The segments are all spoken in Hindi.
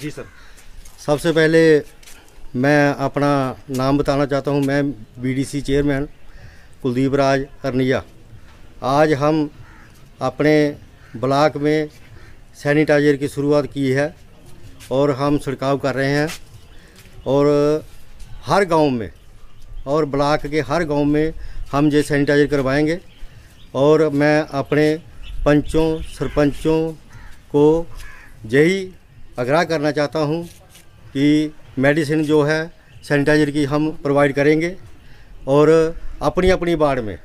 जी सर सबसे पहले मैं अपना नाम बताना चाहता हूं मैं बीडीसी चेयरमैन कुलदीप राज अरनिया आज हम अपने ब्लॉक में सैनिटाइज़र की शुरुआत की है और हम छिड़काव कर रहे हैं और हर गांव में और ब्लॉक के हर गांव में हम ये सैनिटाइजर करवाएंगे और मैं अपने पंचों सरपंचों को यही आग्रह करना चाहता हूँ कि मेडिसिन जो है सैनिटाइजर की हम प्रोवाइड करेंगे और अपनी अपनी वार्ड में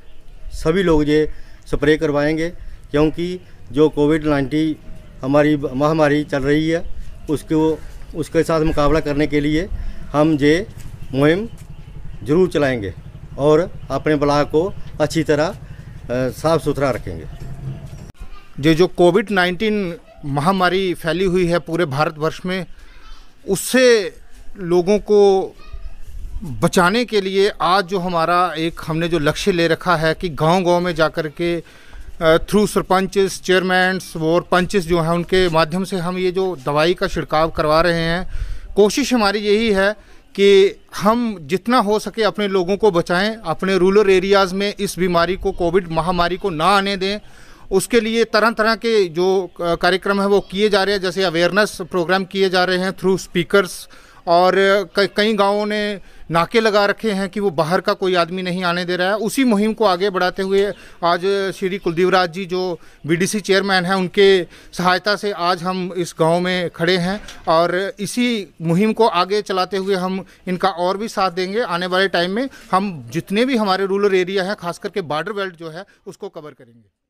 सभी लोग ये स्प्रे करवाएंगे क्योंकि जो कोविड नाइन्टीन हमारी महामारी चल रही है उसको उसके साथ मुकाबला करने के लिए हम ये मुहिम ज़रूर चलाएंगे और अपने ब्लाक को अच्छी तरह साफ़ सुथरा रखेंगे जो जो कोविड 19 महामारी फैली हुई है पूरे भारतवर्ष में उससे लोगों को बचाने के लिए आज जो हमारा एक हमने जो लक्ष्य ले रखा है कि गांव गांव में जाकर के थ्रू सरपंचस चेयरमैन और पंचज़ जो हैं उनके माध्यम से हम ये जो दवाई का छिड़काव करवा रहे हैं कोशिश हमारी यही है कि हम जितना हो सके अपने लोगों को बचाएं अपने रूरल एरियाज़ में इस बीमारी को कोविड महामारी को ना आने दें उसके लिए तरह तरह के जो कार्यक्रम है वो किए जा रहे हैं जैसे अवेयरनेस प्रोग्राम किए जा रहे हैं थ्रू स्पीकर्स और कई गांवों ने नाके लगा रखे हैं कि वो बाहर का कोई आदमी नहीं आने दे रहा है उसी मुहिम को आगे बढ़ाते हुए आज श्री कुलदीवराज जी जो बीडीसी चेयरमैन हैं उनके सहायता से आज हम इस गांव में खड़े हैं और इसी मुहिम को आगे चलाते हुए हम इनका और भी साथ देंगे आने वाले टाइम में हम जितने भी हमारे रूरल एरिया हैं खास करके बॉर्डर बेल्ट जो है उसको कवर करेंगे